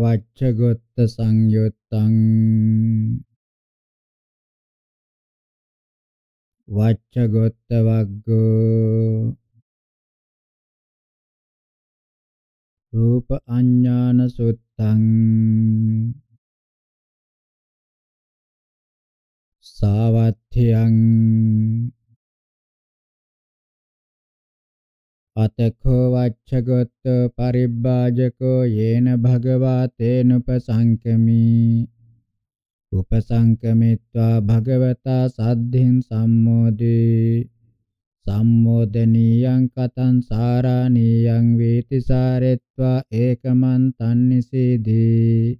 වච්චගොත්ත සංයුත්තං වච්චගොත්ත වග්ගෝ රූප අඥාන සුත්තං සාවත්ථ්‍යං අතඛෝ වච්ඡගොත්ත පරිබ්බාජකෝ යේන භගවා තේනුපසංකමි උපසංකමිත්වා භගවතා සද්ධින් සම්මෝදේ සම්මෝදනීයං කතං සාරාණීයං වේති සාරෙත්වා ඒකමන් තන්නිසීදී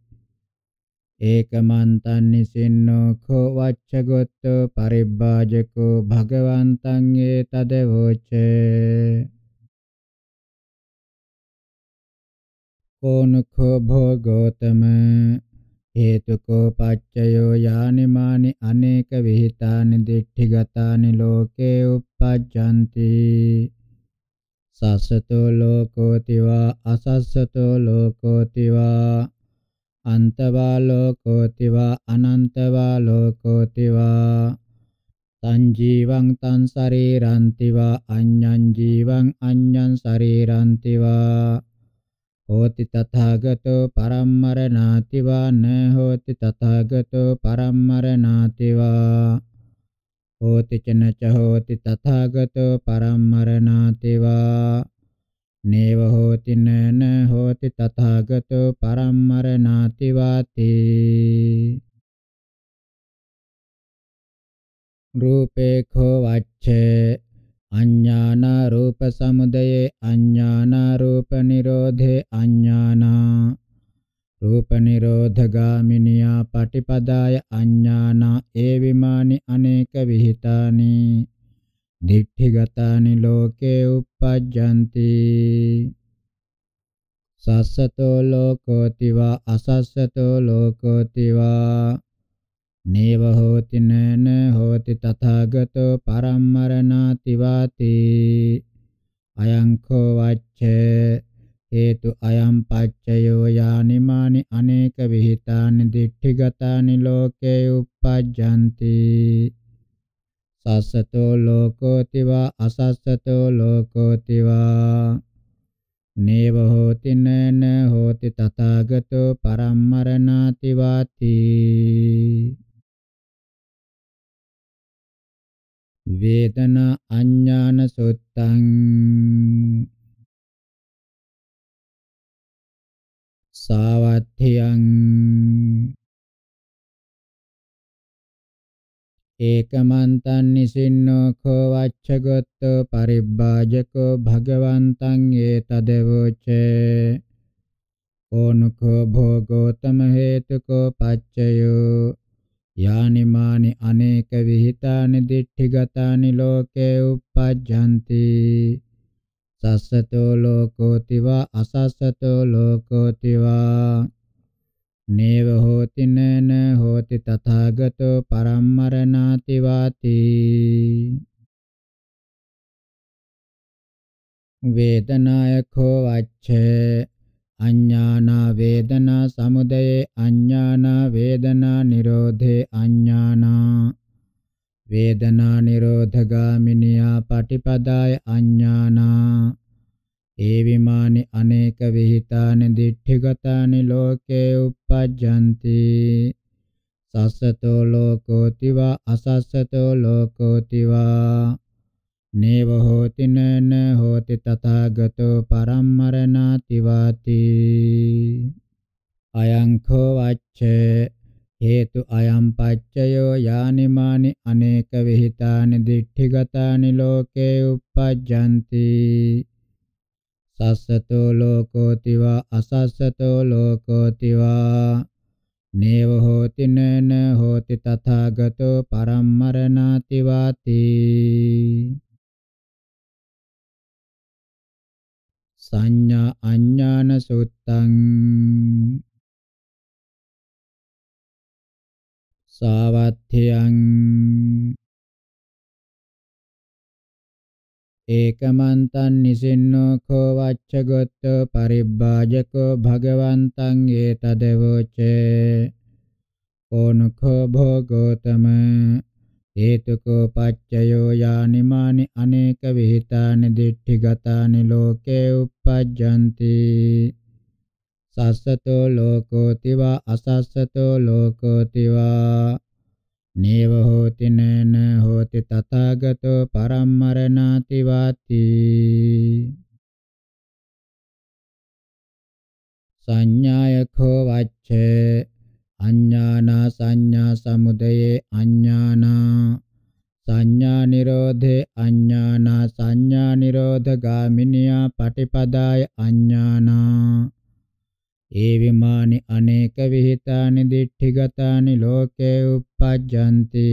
ඒකමන් තන්නිසින්නෝ කෝ වච්ඡගොත්ත පරිබ්බාජකෝ භගවන්තං ඒතදවෝචේ අකෝනඛෝ භෝගෝතම හේතුකෝ පච්චයෝ යානිමානි අනේක විහිතානි දිට්ඨිගතානි ලෝකේ uppajjanti සස්සතෝ ලෝකෝති වා අසස්සතෝ ලෝකෝති වා අන්තවා ලෝකෝති වා අනන්තවා ලෝකෝති වා තං ජීවං තං ශරීරන්ති වා අඤ්ඤං ජීවං අඤ්ඤං ශරීරන්ති වා hoti tathagato parammaranati va na hoti tathagato parammaranati va hoti cena ca hoti tathagato parammaranati va neva hoti nena hoti tathagato parammaranati vati रूपे खो वाच्चे අඥාන රූප සමුදයේ අඥාන රූප නිරෝධේ අඥානා රූප නිරෝධගාමිනියා පටිපදාය අඥානා ඒ විමානි අනේක විಹಿತಾනි දිඨිගතානි ලෝකේ uppajjanti සස්සතෝ ලෝකෝතිවා අසස්සතෝ ලෝකෝතිවා නේව හෝති නන හෝති තථාගතෝ පරම්මරණාති වාති අයං කෝ වච්ච හේතු අයම් පච්චයෝ යානිමානි අනේක විಹಿತಾනි දිට්ඨිගතානි ලෝකේ uppajjanti සස්සතෝ ලෝකෝති වා අසස්සතෝ ලෝකෝති වා නේව හෝති නන හෝති තථාගතෝ පරම්මරණාති වාති වේදනා අඥාන සුත්තං සාවත්ථියං ඒකමන්තං නිසින්නෝ කෝ වච්ඡගොත්තෝ පරිබ්බාජකෝ භගවන්තං ඒතදවෝචේ ඕනුකෝ භෝගෝතම හේතුකෝ පච්චයෝ යානි මානි අනේක විಹಿತಾනි දිට්ඨිගතානි ලෝකේ uppajjanti සස්සතෝ ලෝකෝති වා අසස්සතෝ ලෝකෝති වා නේව හෝති නන හෝති තථාගතෝ පරම්මරණාති වාති වේදනායකෝ වච්ඡේ අඥානා වේදනා සමුදයේ අඥානා වේදනා නිරෝධේ අඥානා වේදනා නිරෝධගාමිනියා පටිපදාය අඥානා ඒවිමානි අනේක විಹಿತಾනි දිඨිගතානි ලෝකේ uppajjanti සස්සතෝ ලෝකෝතිවා අසස්සතෝ ලෝකෝතිවා නේව හෝති නන හෝති තථාගතෝ පරම්මරණාති වාති අයං කෝ වච්ඡේ හේතු අයම් පච්චයෝ යානිමානි අනේක විಹಿತಾනි දිඨිගතානි ලෝකේ uppajjanti සස්සතෝ ලෝකෝති වා අසස්සතෝ ලෝකෝති වා නේව හෝති නන හෝති තථාගතෝ පරම්මරණාති වාති සඤ්ඤා අඤ්ඤාන සුත්තං සාවත්ථයං ඒකමන්තං නිසින්නෝ කෝ වච්ඡගොත්තෝ පරිබ්බාජකෝ භගවන්තං ඒතදවෝචේ ඕනකෝ භෝගෝතම හේතුකෝ පච්චයෝ යානිමානි අනේක විහිතානි දිට්ඨිගතානි ලෝකේ uppajjanti සස්සතෝ ලෝකෝති වා අසස්සතෝ ලෝකෝති වා නේව හෝති නන හෝති තථාගතෝ පරම්මරණාති වාති සංඥායකෝ වච්ඡේ අඥානා සංඥා සමුදයේ අඥානා සංඥා නිරෝධේ අඥානා සංඥා නිරෝධ ගාමිනියා පටිපදාය අඥානා ඒවිමානි අනේක විහිතානි දිට්ඨිගතානි ලෝකේ uppajjanti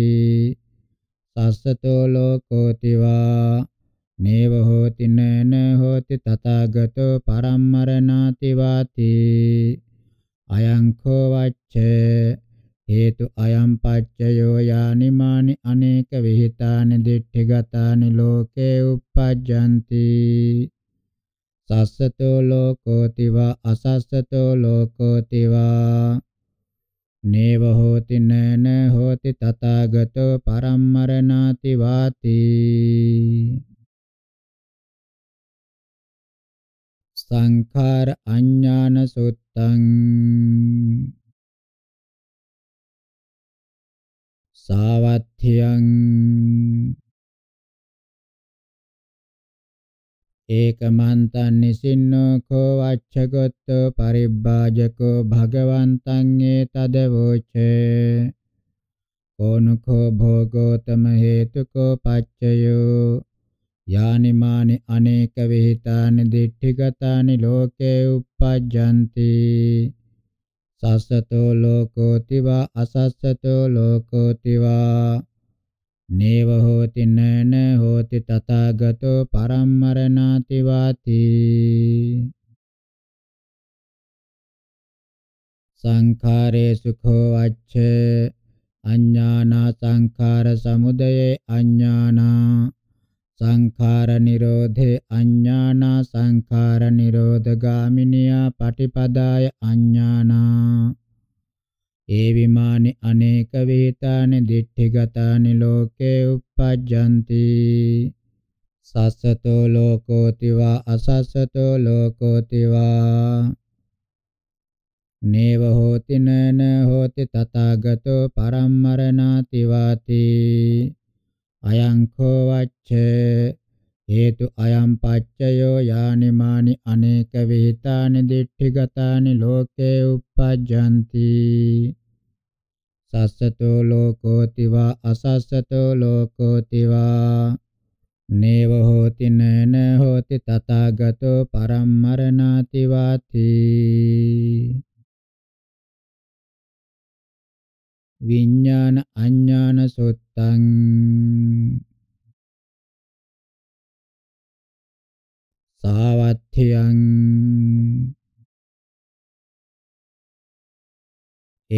සස්සතෝ ලෝකෝතිවා නේව හෝති නේන හෝති තථාගතෝ පරම්මරණාති වාති අයං කෝවච්ච හේතු අයං පච්චයෝ යානිමානි අනේක විහිතානි දිට්ඨිගතානි ලෝකේ uppajjanti සස්සතෝ ලෝකෝති වා අසස්සතෝ ලෝකෝති වා නේව හෝති නන හෝති තථාගතෝ පරම්මරණාති වාති සංඛාර අඥාන සුත්ත සත්තං සාවත්්‍යං ඒකමන්තං නිසින්නෝ කෝ වච්ඡගොත්තු පරිබ්බාජකෝ භගවන්තං ඒතදවෝචේ කෝනුකෝ භෝගෝතම හේතුකෝ පච්චයෝ යානි මානි අනේක විහිතානි දිට්ඨිගතානි ලෝකේ uppajjanti සස්සතෝ ලෝකෝති වා අසස්සතෝ ලෝකෝති වා නේව හෝති නන හෝති තථාගතෝ පරම්මරණාති වාති සංඛාරේ සුඛෝ අච්ච අඥානා සංඛාර සමුදයේ අඥානා සංඛාර නිරෝධේ අඥානා සංඛාර නිරෝධ ගාමිනියා පටිපදාය අඥානා ඒ විමානි අනේක වේතානි දිට්ඨිගතානි ලෝකේ uppajjanti සස්සතෝ ලෝකෝති වා අසස්සතෝ ලෝකෝති වා නේව හෝති නන හෝති තථාගතෝ පරම්මරණාති වාති අයං කෝවච්ච හේතු අයං පච්චයෝ යානිමානි අනේක විහිතානි දිට්ඨිගතානි ලෝකේ uppajjanti සස්සතෝ ලෝකෝති වා අසස්සතෝ ලෝකෝති වා නේව හෝති නන හෝති තථාගතෝ පරම්මරණාති වාති විඥාන අඥාන සොත්තං සාවත්ථියං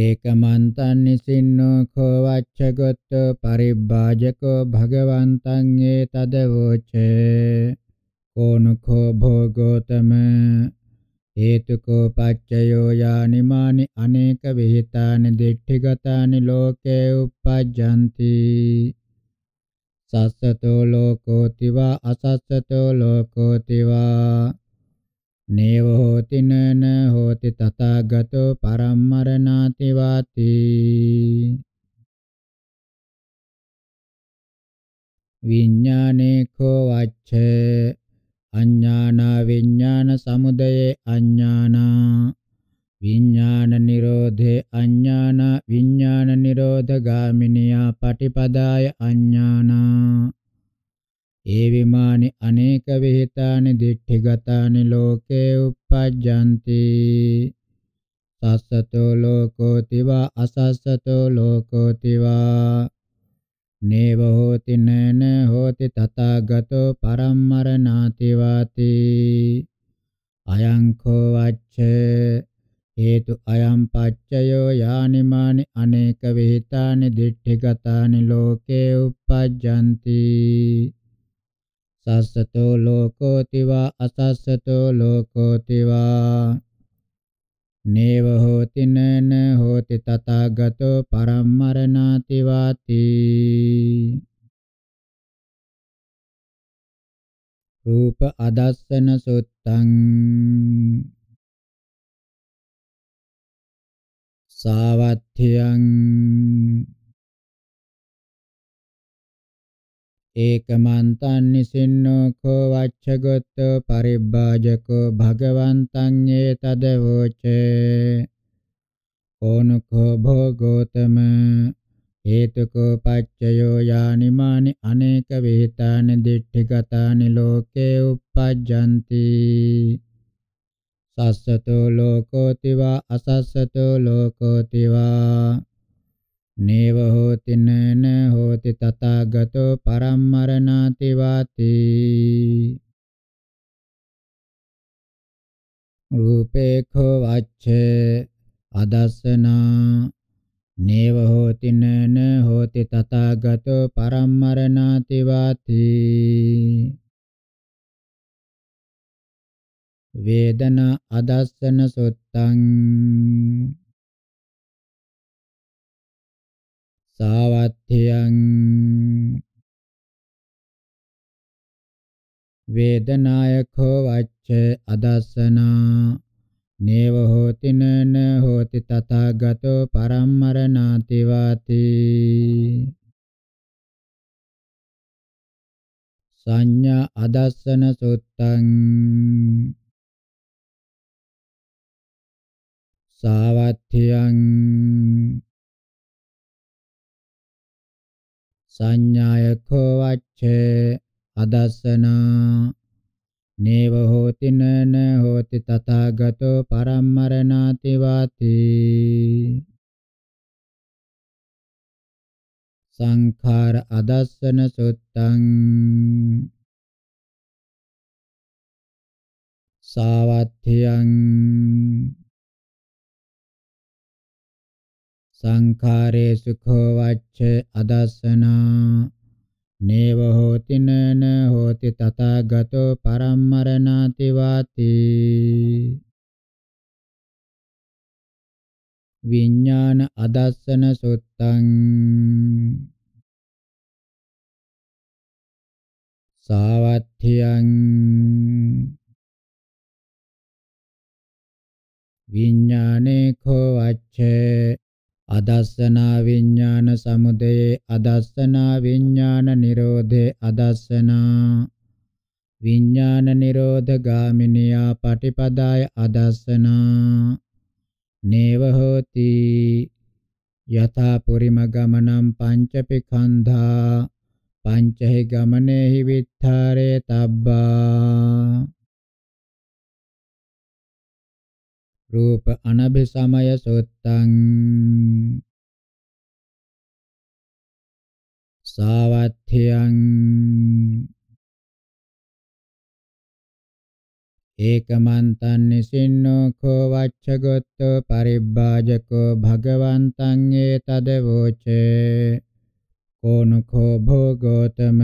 ඒකමන්තං නිසින්නෝ කෝ වච්ඡගොත්ත පරිබ්බාජකෝ භගවන්තං ඒතදවෝචේ කෝනුඛෝ භෝගෝතම හේතුකෝ පච්චයෝ යානිමානි අනේක විහිතානි දිට්ඨිගතානි ලෝකේ uppajjanti සස්සතෝ ලෝකෝති වා අසස්සතෝ ලෝකෝති වා නේව හෝති නන හෝති තථාගතෝ පරම්මරණාති වාති විඥානේඛෝ වච්ඡේ අඥාන විඥාන සමු පටිපදාය අඥානා ඒ විමානි අනේක විහිතානි දිඨිගතානි ලෝකේ uppajjanti සස්සතෝ ලෝකෝති වා අසස්සතෝ ලෝකෝති වා නේව හෝති නන හෝති තථාගතෝ පරම්මරණාති වාති අයං කෝ වච්ඡේ හේතු අයම් පච්චයෝ යානිමානි අනේක විහිතානි දිට්ඨිගතානි ලෝකේ uppajjanti සස්සතෝ ලෝකෝති වා අසස්සතෝ ලෝකෝති වා නේව හෝති නන හෝති තථාගතෝ පරම්මරණාති වාති රූප අදස්සන සුත්තං සාවත්්‍යං ඒකමන්තං නිසින්නෝ කෝ වච්ඡගොත්තෝ පරිබ්බාජකෝ භගවන්තං ඒතදවෝචේ ඕනකෝ භෝගෝතම හේතුකෝ පච්චයෝ යානිමානි අනේක වේතානි දිට්ඨිගතානි ලෝකේ uppajjanti සස්සතෝ ලෝකෝති වා අසස්සතෝ ලෝකෝති වා නේව හෝති නන හෝති තථාගතෝ පරම්මරණාති වාති රූපේඛෝ වච්ඡේ අදස්සනා නේව හෝති නන හෝති තථාගතෝ පරම්මරණාති වාති වේදනා අදස්සන සුත්තං සාවත්ථයං වේදනායකෝ වච්ච අදස්සනා නේව හෝති නන හෝති තථාගතෝ පරම්මරණාති වාති සංඥා අදස්සන සුත්තං සාවත්තියං සංඥායකෝ වච්ඡේ අදස්සනා නේව හෝති නන හෝති තථාගතෝ පරම්මරණාති වාති සංඛාර අදස්සන සුත්තං සාවත්තියං සංඛාරේසු කෝ වච්ච අදස්සනා නේව හෝති නන හෝති තථාගතෝ පරම්මරණාති වාති විඥාන අදස්සන සුත්තං සාවත්ථියං විඥානේ කෝ වච්චේ අදස්සනා විඥාන සමුදයේ අදස්සනා විඥාන නිරෝධේ අදස්සනා විඥාන නිරෝධ ගාමිනියා පටිපදාය අදස්සනා නේව හෝති යතා පුරිම ගමනම් පංචපි කන්ධා පංචහි ගමනේහි විත්තරේ තබ්බා රූප අනභිසමය සුත්තං සාවත්ථයං ඒකමන්තං නිසින්නෝ කෝ වච්ඡගොත්තෝ පරිබ්බාජකෝ භගවන්තං ඒතදවෝචේ කෝනකෝ භෝගෝතම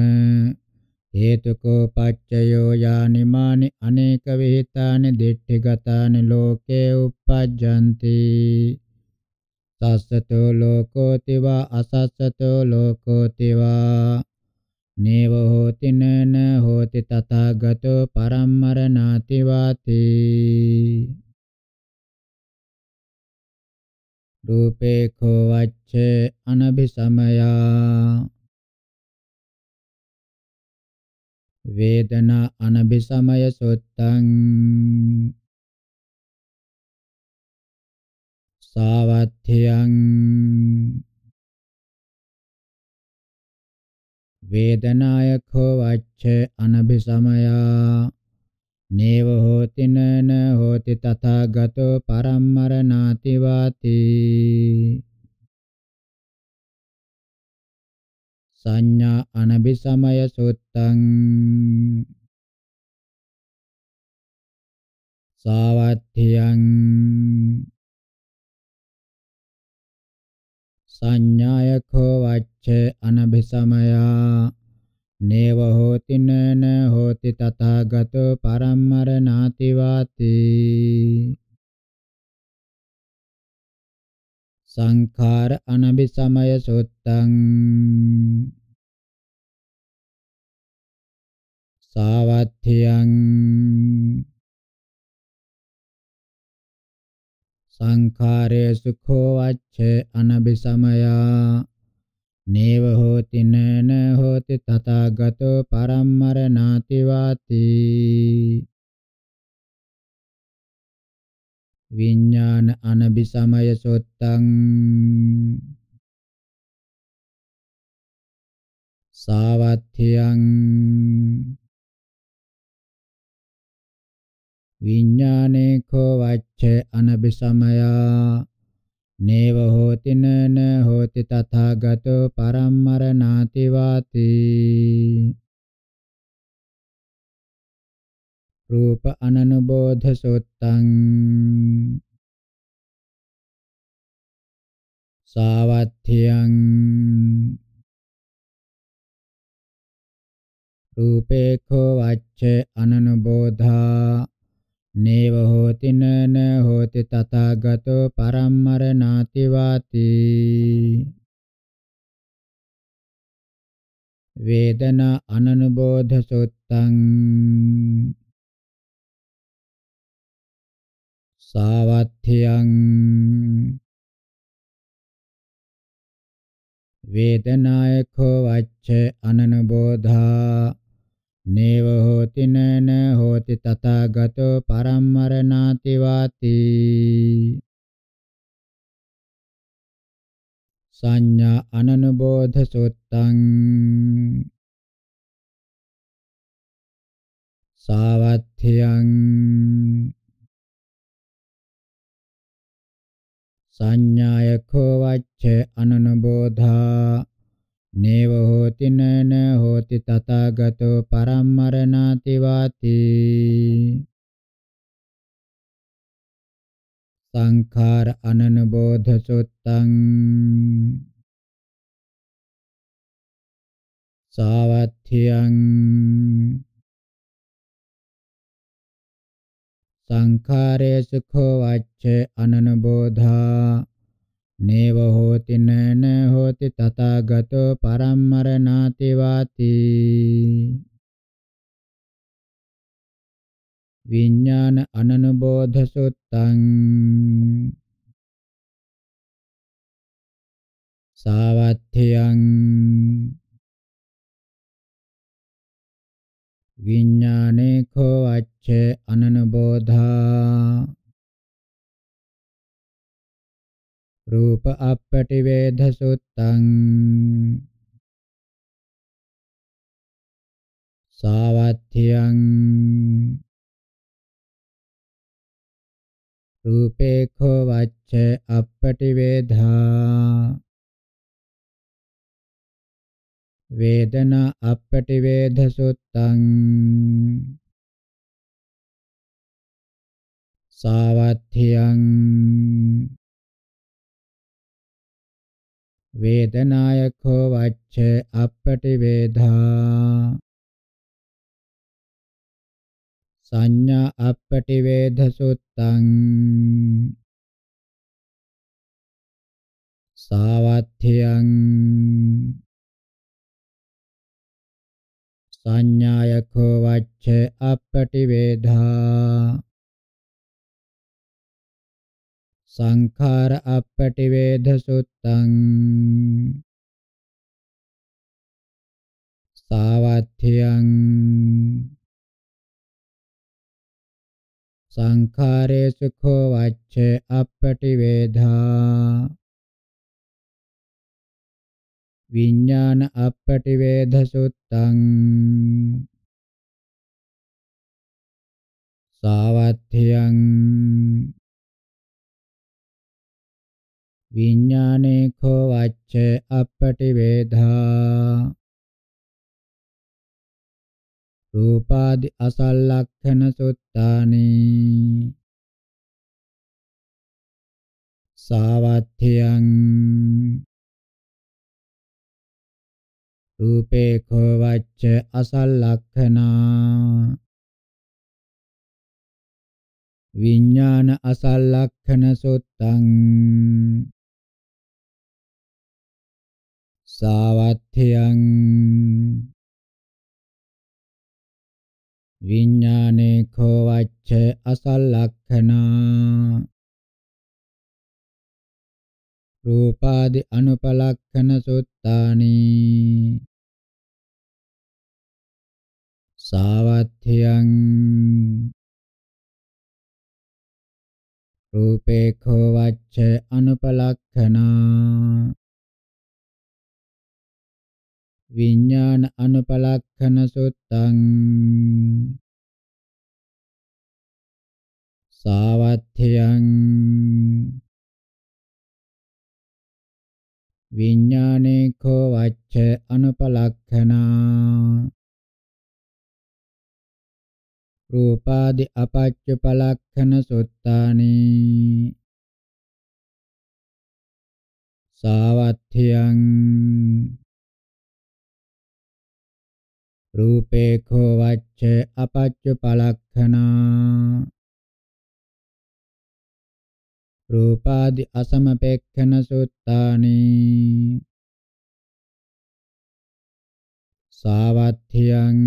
හේතුකෝ පච්චයෝ යානිමානි අනේක විහිතානි දිට්ඨිගතානි ලෝකේ uppajjanti සස්සතෝ ලෝකෝති වා අසස්සතෝ ලෝකෝති වා නේව හෝති නන හෝති තථාගතෝ පරම්මරණාති වාති රූපේ කෝ වච්චේ අනභිසමයා වේදනා අනබිසමය සුත්තං සාවත්ථයං වේදනාය කෝවච්ච අනබිසමයා නේව හෝති නන හෝති තථාගතෝ පරම්මරණාති වාති සඤ්ඤා අනබිසමය සුත්තං සාවත්තියං සඤ්ඤායකෝ වච්ච අනබිසමයා නේව හෝති නන හෝති තථාගතෝ පරම්මරණාති වාති සංඛාර අනබිසමය සොත්තං සාවත්ථියං සංඛාරේ සුඛෝ වච්ඡේ අනබිසමයා නේව හෝති නන හෝති තථාගතෝ පරම්මරණාති වාති විඤ්ඤාණ අනබිසමය සොත්තං සාවත්ථයං විඤ්ඤාණේ කෝ වච්ච අනබිසමයා නේව හෝති නන හෝති තථාගතෝ පරම්මරණාති වාති රූප අනනුබෝධ සුත්තං සාවත්ථියං රූපේඛෝ වච්චේ අනනුබෝධා නේව හෝති නන හෝති තථාගතෝ පරම්මරණාති වාති වේදනා අනනුබෝධ සුත්තං සාවත්ථියං වේදනායකෝ වච්ච අනනුබෝධා නේව හෝති නන හෝති තථාගතෝ පරම්මරණාති වාති සංඥා අනනුබෝධ සුත්තං සාවත්ථියං සංඥායකෝ වච්ච අනනුබෝධා නේව හෝති නන හෝති තථාගතෝ පරම්මරණාති වාති සංඛාර අනනුබෝධ සුත්තං සාවත්ථියං සංඛාරේ සුඛෝ වච්ච අනනුබෝධා නේව හෝති නන හෝති තථාගතෝ පරම්මරණාති වාති විඥාන අනනුබෝධ සුත්තං සාවත්ථයං විඥානේ කෝ අච්චේ අනනුබෝධා රූප අපටි වේද සුත්තං සාවත්ථියං රූපේ කෝ වච්චේ අපටි වේධා වේදනා අපටිවේධ සුත්තං සාවත්ථියං වේදනායකෝ වච්ච අපටිවේධා සංඥා අපටිවේධ සුත්තං සාවත්ථියං සංඥායකෝ වච්ච අපටිවේධා සංඛාර අපටිවේධ සුත්තං සාවත්ථියං සංඛාරේ සුඛෝ වච්ච අපටිවේධා විඥාන අපටිවේධ සුත්තං සාවත්ථියං විඥානේ කෝ වච්ච අපටිවේධා රූපාදි අසල්ලක්ඛන සුත්තානේ සාවත්ථියං රූපේඛෝ වච්ච අසල්ලක්ඛනා විඥාන අසල්ලක්ඛන සුත්තං සාවත්ථයං විඥානේ කෝ වච්ච අසල්ලක්ඛනා රූපාදි අනුපලක්ඛන සුත්තානි සාවත්ථියං රූපේඛෝ වච්ච අනුපලක්ඛනා විඥාන අනුපලක්ඛන සුත්තං සාවත්ථියං විඥානේඛෝ වච්ච අනුපලක්ඛනා රූපාදි අපච්ච පලක්ඛන සොත්තානේ සාවත්ථයන් රූපේඛෝ වච්ච අපච්ච පලක්ඛනා රූපාදි අසමපෙක්ඛන සුත්තානි සාවත්ථියං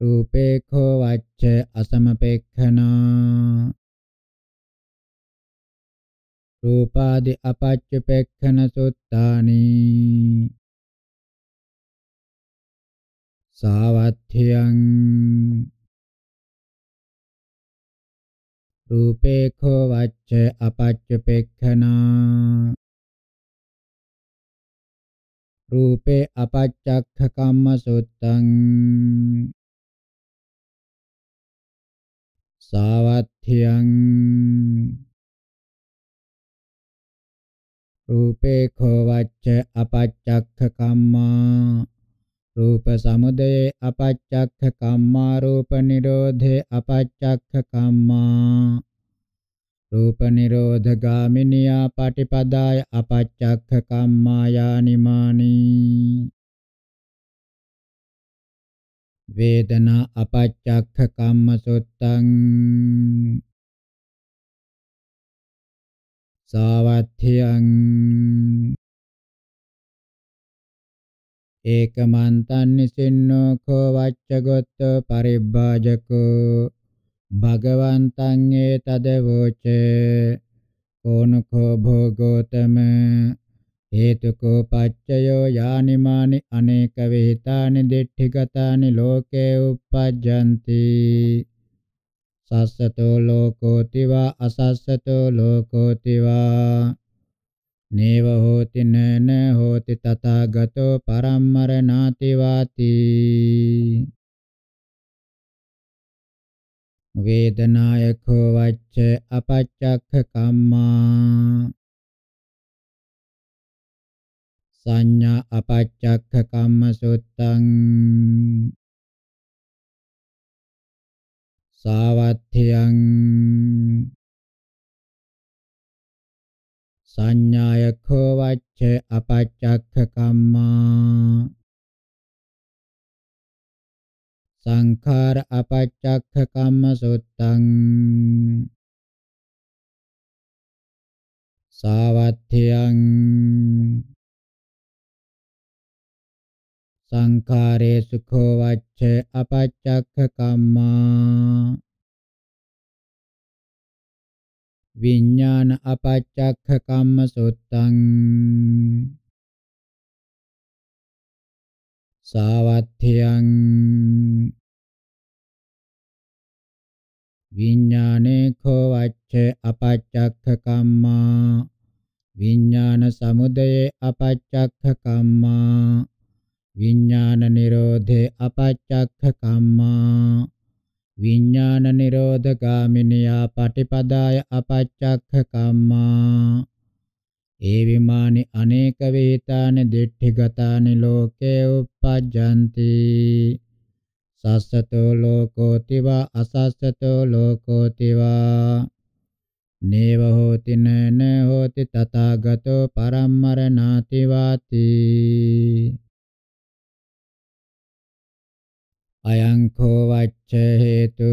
රූපේඛෝ වච්ච අසමපෙක්ඛනා රූපාදි අපච්චපෙක්ඛන සුත්තානි සාවත්ථියං රූපේඛෝ වච්ච අපච්චපෙක්ඛනා රූපේ අපච්චක්ඛ කම්ම සුත්තං සාවත්ථියං රූපේ කෝ වච්ච අපච්චක්ඛ කම්මා රූප සමුදයේ අපච්චක්ඛ කම්මා රූප නිරෝධේ අපච්චක්ඛ කම්මා රූප නිරෝධ ගාමිනියා පටිපදාය අපච්චක්ඛ කම්මා යානිමානි වේදනා අපච්චක්ඛ කම්මසොත්තං සාවත්ථ්‍යං ඒකමන්තං නිසින්නෝ කෝ වච්චගොත්ත පරිබ්බාජකෝ භගවන්තං ඒතදවෝච කෝනකෝ භෝගෝතම හේතුකෝ පච්චයෝ යානිමානි අනේක වේතානි දිට්ඨිගතානි ලෝකේ uppajjanti සස්සතෝ ලෝකෝතිවා අසස්සතෝ ලෝකෝතිවා නේව හෝති නන හෝති තථාගතෝ පරම්මරණාති වාති වේදනායකෝ වච්ච අපච්චක්ඛ කම්මා සංඥා අපච්චක්ඛ කම්ම සුත්තං සාවත්ථියං සංඥායඛෝ වච්ච අපච්චක්ඛ කම්මා සංඛාර අපච්චක්ඛ කම්ම සොත්තං සාවත්ථයං සංඛාරේ සුඛෝ වච්ච අපච්චක්ඛ කම්මා විඥාන අපච්චක්ඛ කම්ම සොත්තං සාවත්ථයං විඥානේ කෝ වච්ච අපච්චක්ඛ කම්මා විඥාන සමුදයේ අපච්චක්ඛ කම්මා විඥාන නිරෝධේ අපච්චක්ඛ කම්මා විඥාන නිරෝධ ගාමිනියා පටිපදාය අපච්චක්ඛ කම්මා ඒ විමානි අනේක වේතාන දිට්ඨිගතානි ලෝකේ uppajjanti සස්සතෝ ලෝකෝතිව අසස්සතෝ ලෝකෝතිව නේව හෝති නන හෝති තථාගතෝ පරම්මරණාති වාති අයං කෝ වච්ච හේතු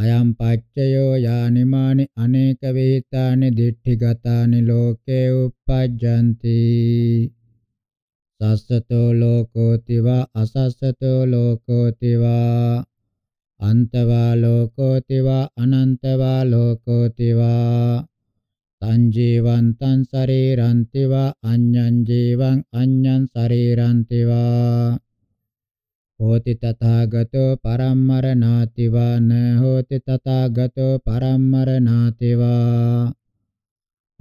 අයම් පච්චයෝ යානිමානි අනේක වේතානි දිට්ඨිගතානි ලෝකේ uppajjanti සස්සතෝ ලෝකෝති වා අසස්සතෝ ලෝකෝති වා අන්තවා ලෝකෝති වා අනන්තවා ලෝකෝති වා තං ජීවන්තං ශරීරන්ති වා අඤ්ඤං ජීවං අඤ්ඤං ශරීරන්ති වා hoti tathagato parammaranati va na hoti tathagato parammaranati va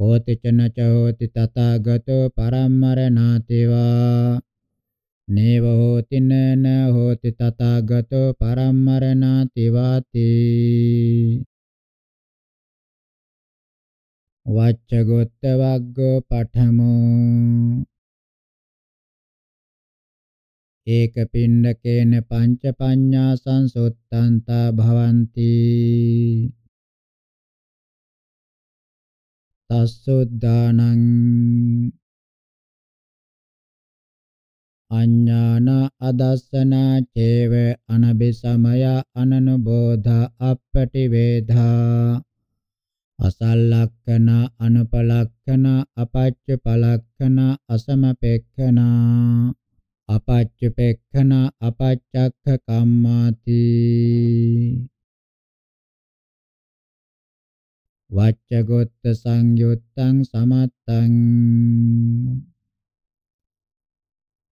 hoti ca na ca hoti tathagato parammaranati va neva hoti na na hoti tathagato parammaranati vati vaccagotta vaggo paṭhamo ඒක පින්ඩකේන පංච පඤ්ඤා සංසුත්තන්තා භවಂತಿ තස්සොද්දානං අඥාන අදස්සනා චේව අනබිසමය අනනුබෝධ අපටිවේධා අසල්ලක්කන අනුපලක්කන අපච්ච පලක්කන අසමපෙක්කනා අපච්චපෙක්ඛන අපච්චක්ඛ කම්මාති වච්චගොත්ත සංයුත්තං සමත්තං